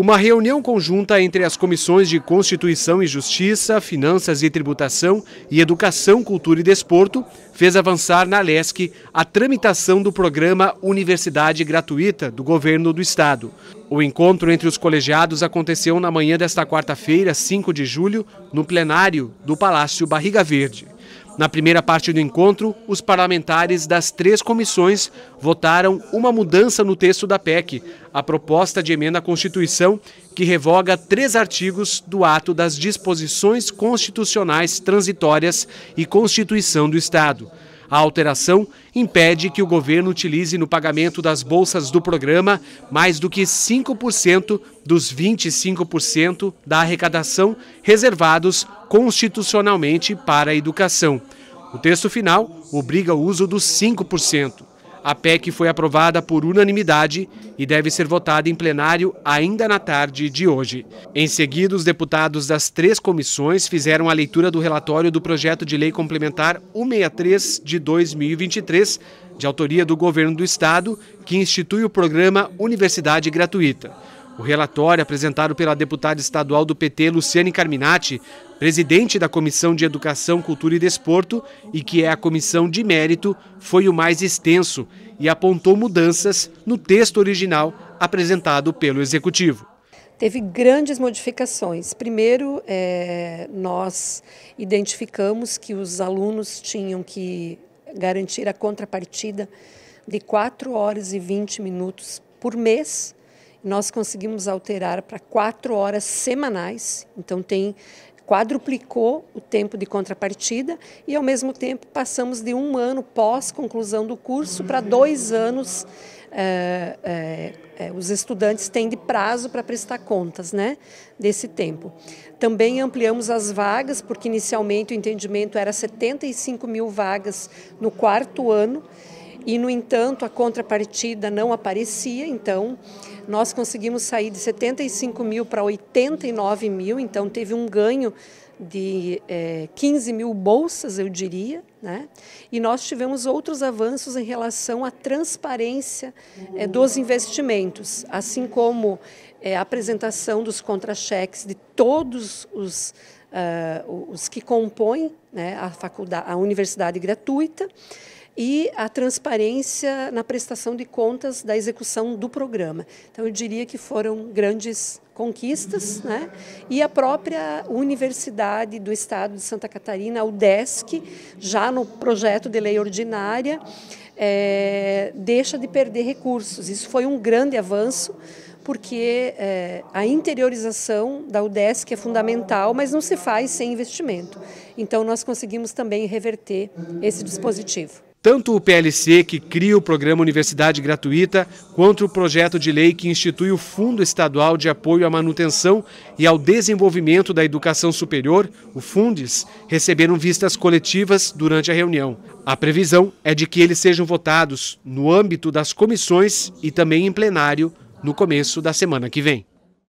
Uma reunião conjunta entre as comissões de Constituição e Justiça, Finanças e Tributação e Educação, Cultura e Desporto fez avançar na LESC a tramitação do programa Universidade Gratuita do Governo do Estado. O encontro entre os colegiados aconteceu na manhã desta quarta-feira, 5 de julho, no plenário do Palácio Barriga Verde. Na primeira parte do encontro, os parlamentares das três comissões votaram uma mudança no texto da PEC, a proposta de emenda à Constituição que revoga três artigos do ato das disposições constitucionais transitórias e Constituição do Estado. A alteração impede que o governo utilize no pagamento das bolsas do programa mais do que 5% dos 25% da arrecadação reservados constitucionalmente para a educação. O texto final obriga o uso dos 5%. A PEC foi aprovada por unanimidade e deve ser votada em plenário ainda na tarde de hoje. Em seguida, os deputados das três comissões fizeram a leitura do relatório do projeto de lei complementar 163 de 2023, de autoria do governo do estado, que institui o programa Universidade Gratuita. O relatório apresentado pela deputada estadual do PT, Luciane Carminati, presidente da Comissão de Educação, Cultura e Desporto, e que é a comissão de mérito, foi o mais extenso e apontou mudanças no texto original apresentado pelo Executivo teve grandes modificações. Primeiro, é, nós identificamos que os alunos tinham que garantir a contrapartida de 4 horas e 20 minutos por mês nós conseguimos alterar para quatro horas semanais. Então tem quadruplicou o tempo de contrapartida e, ao mesmo tempo, passamos de um ano pós conclusão do curso para dois anos. É, é, é, os estudantes têm de prazo para prestar contas né, desse tempo. Também ampliamos as vagas, porque inicialmente o entendimento era 75 mil vagas no quarto ano e, no entanto, a contrapartida não aparecia, então nós conseguimos sair de 75 mil para 89 mil, então teve um ganho de é, eh, 15 mil bolsas, eu diria, né? e nós tivemos outros avanços em relação à transparência é, dos investimentos, assim como é, a apresentação dos contra-cheques de todos os, uh, os que compõem né, a, faculdade, a universidade gratuita, e a transparência na prestação de contas da execução do programa. Então, eu diria que foram grandes conquistas, né? E a própria Universidade do Estado de Santa Catarina, a UDESC, já no projeto de lei ordinária, é, deixa de perder recursos. Isso foi um grande avanço, porque é, a interiorização da UDESC é fundamental, mas não se faz sem investimento. Então, nós conseguimos também reverter esse dispositivo. Tanto o PLC, que cria o programa Universidade Gratuita, quanto o projeto de lei que institui o Fundo Estadual de Apoio à Manutenção e ao Desenvolvimento da Educação Superior, o FUNDES, receberam vistas coletivas durante a reunião. A previsão é de que eles sejam votados no âmbito das comissões e também em plenário no começo da semana que vem.